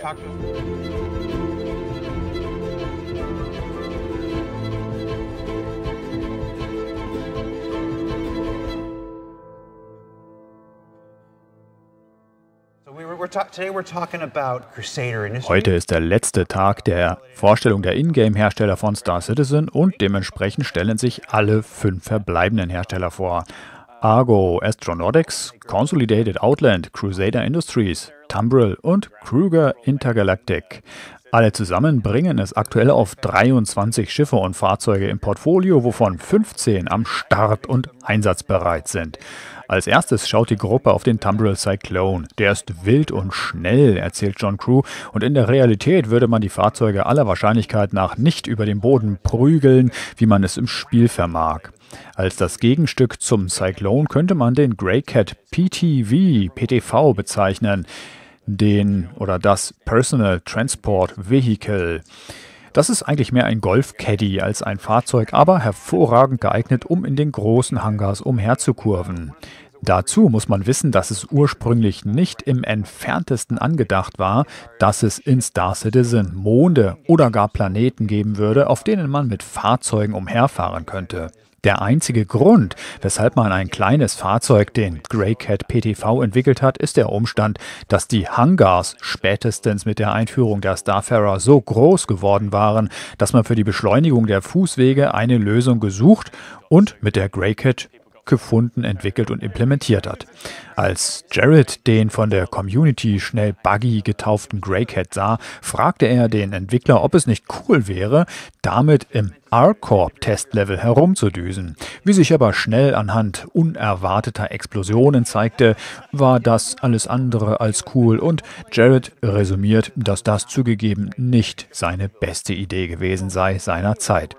packen. Heute ist der letzte Tag der Vorstellung der Ingame-Hersteller von Star Citizen und dementsprechend stellen sich alle fünf verbleibenden Hersteller vor. Argo Astronautics, Consolidated Outland, Crusader Industries, Tumbril und Kruger Intergalactic. Alle zusammen bringen es aktuell auf 23 Schiffe und Fahrzeuge im Portfolio, wovon 15 am Start und einsatzbereit sind. Als erstes schaut die Gruppe auf den Tumbril Cyclone. Der ist wild und schnell, erzählt John Crew, und in der Realität würde man die Fahrzeuge aller Wahrscheinlichkeit nach nicht über den Boden prügeln, wie man es im Spiel vermag. Als das Gegenstück zum Cyclone könnte man den Greycat PTV, PTV bezeichnen den oder das Personal Transport Vehicle. Das ist eigentlich mehr ein Golf-Caddy als ein Fahrzeug, aber hervorragend geeignet, um in den großen Hangars umherzukurven. Dazu muss man wissen, dass es ursprünglich nicht im entferntesten angedacht war, dass es in Star Citizen Monde oder gar Planeten geben würde, auf denen man mit Fahrzeugen umherfahren könnte. Der einzige Grund, weshalb man ein kleines Fahrzeug, den Greycat PTV, entwickelt hat, ist der Umstand, dass die Hangars spätestens mit der Einführung der Starfarer so groß geworden waren, dass man für die Beschleunigung der Fußwege eine Lösung gesucht und mit der Greycat gefunden, entwickelt und implementiert hat. Als Jared den von der Community schnell Buggy getauften Greycat sah, fragte er den Entwickler, ob es nicht cool wäre, damit im R-Corp-Testlevel herumzudüsen. Wie sich aber schnell anhand unerwarteter Explosionen zeigte, war das alles andere als cool und Jared resümiert, dass das zugegeben nicht seine beste Idee gewesen sei seiner Zeit.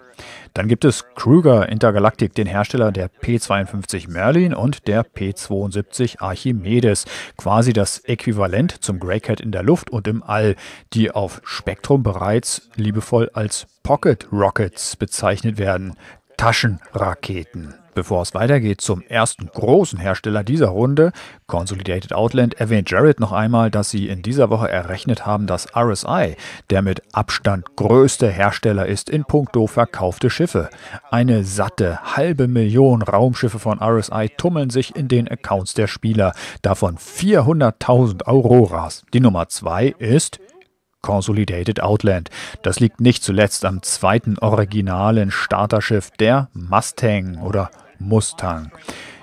Dann gibt es Kruger Intergalactic, den Hersteller der P-52 Merlin und der P-72 Archimedes, quasi das Äquivalent zum Greycat in der Luft und im All, die auf Spektrum bereits liebevoll als Pocket Rockets bezeichnet werden, Taschenraketen. Bevor es weitergeht zum ersten großen Hersteller dieser Runde, Consolidated Outland, erwähnt Jared noch einmal, dass sie in dieser Woche errechnet haben, dass RSI der mit Abstand größte Hersteller ist in puncto verkaufte Schiffe. Eine satte halbe Million Raumschiffe von RSI tummeln sich in den Accounts der Spieler, davon 400.000 Auroras. Die Nummer zwei ist Consolidated Outland. Das liegt nicht zuletzt am zweiten originalen Starterschiff der Mustang oder Mustang.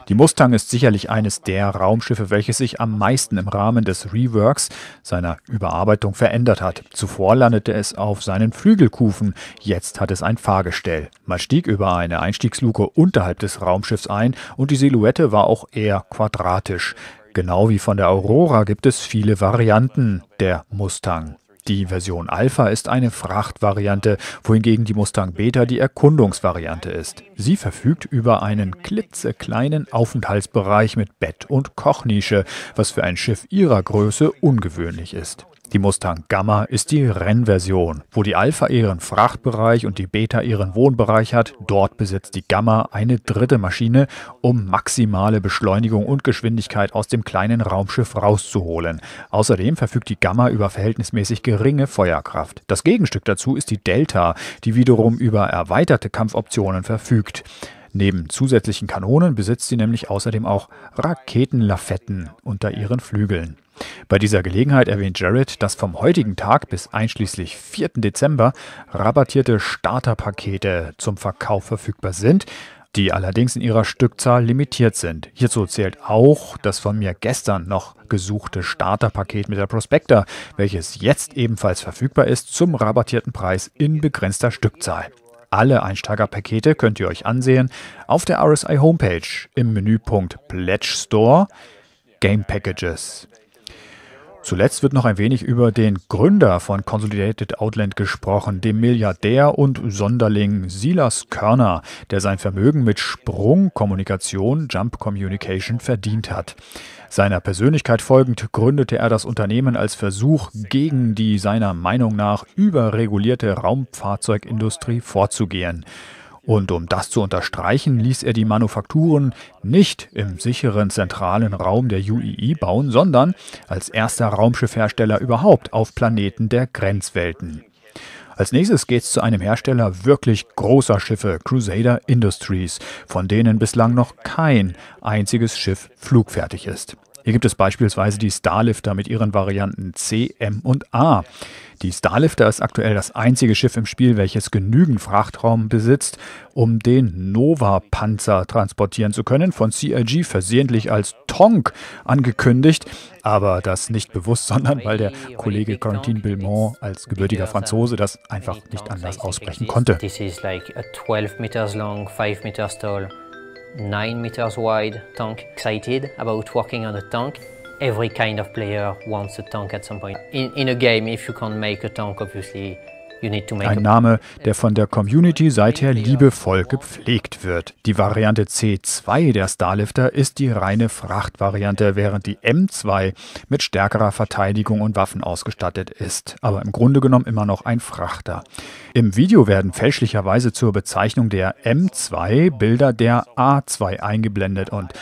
Die Mustang ist sicherlich eines der Raumschiffe, welches sich am meisten im Rahmen des Reworks, seiner Überarbeitung, verändert hat. Zuvor landete es auf seinen Flügelkufen, jetzt hat es ein Fahrgestell. Man stieg über eine Einstiegsluke unterhalb des Raumschiffs ein und die Silhouette war auch eher quadratisch. Genau wie von der Aurora gibt es viele Varianten der Mustang. Die Version Alpha ist eine Frachtvariante, wohingegen die Mustang Beta die Erkundungsvariante ist. Sie verfügt über einen klitzekleinen Aufenthaltsbereich mit Bett und Kochnische, was für ein Schiff ihrer Größe ungewöhnlich ist. Die Mustang Gamma ist die Rennversion. Wo die Alpha ihren Frachtbereich und die Beta ihren Wohnbereich hat, dort besitzt die Gamma eine dritte Maschine, um maximale Beschleunigung und Geschwindigkeit aus dem kleinen Raumschiff rauszuholen. Außerdem verfügt die Gamma über verhältnismäßig geringe Feuerkraft. Das Gegenstück dazu ist die Delta, die wiederum über erweiterte Kampfoptionen verfügt. Neben zusätzlichen Kanonen besitzt sie nämlich außerdem auch Raketenlafetten unter ihren Flügeln. Bei dieser Gelegenheit erwähnt Jared, dass vom heutigen Tag bis einschließlich 4. Dezember rabattierte Starterpakete zum Verkauf verfügbar sind, die allerdings in ihrer Stückzahl limitiert sind. Hierzu zählt auch das von mir gestern noch gesuchte Starterpaket mit der Prospector, welches jetzt ebenfalls verfügbar ist zum rabattierten Preis in begrenzter Stückzahl. Alle Einsteigerpakete könnt ihr euch ansehen auf der RSI Homepage im Menüpunkt Pledge Store Game Packages. Zuletzt wird noch ein wenig über den Gründer von Consolidated Outland gesprochen, dem Milliardär und Sonderling Silas Körner, der sein Vermögen mit Sprungkommunikation, Jump Communication, verdient hat. Seiner Persönlichkeit folgend gründete er das Unternehmen als Versuch, gegen die seiner Meinung nach überregulierte Raumfahrzeugindustrie vorzugehen. Und um das zu unterstreichen, ließ er die Manufakturen nicht im sicheren zentralen Raum der UII e e bauen, sondern als erster Raumschiffhersteller überhaupt auf Planeten der Grenzwelten. Als nächstes geht's zu einem Hersteller wirklich großer Schiffe, Crusader Industries, von denen bislang noch kein einziges Schiff flugfertig ist. Hier gibt es beispielsweise die Starlifter mit ihren Varianten C, M und A. Die Starlifter ist aktuell das einzige Schiff im Spiel, welches genügend Frachtraum besitzt, um den Nova-Panzer transportieren zu können, von CLG versehentlich als Tonk angekündigt, aber das nicht bewusst, sondern weil der Kollege Corentin Belmont als gebürtiger Franzose das einfach nicht anders aussprechen konnte. This is like a 12 meters long, 5 meters tall 9 meters wide tank. Excited about working on a tank. Every kind of player wants a tank at some point. In, in a game, if you can't make a tank, obviously Ein Name, der von der Community seither liebevoll gepflegt wird. Die Variante C2 der Starlifter ist die reine Frachtvariante, während die M2 mit stärkerer Verteidigung und Waffen ausgestattet ist, aber im Grunde genommen immer noch ein Frachter. Im Video werden fälschlicherweise zur Bezeichnung der M2 Bilder der A2 eingeblendet und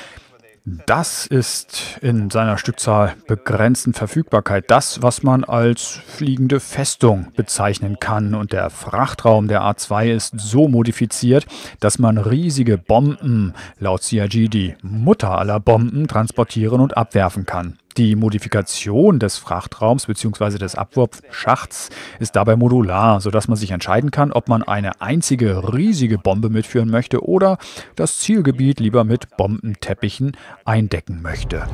das ist in seiner Stückzahl begrenzten Verfügbarkeit das, was man als fliegende Festung bezeichnen kann. Und der Frachtraum der A2 ist so modifiziert, dass man riesige Bomben, laut CIG die Mutter aller Bomben, transportieren und abwerfen kann. Die Modifikation des Frachtraums bzw. des Abwurfschachts ist dabei modular, sodass man sich entscheiden kann, ob man eine einzige riesige Bombe mitführen möchte oder das Zielgebiet lieber mit Bombenteppichen eindecken möchte.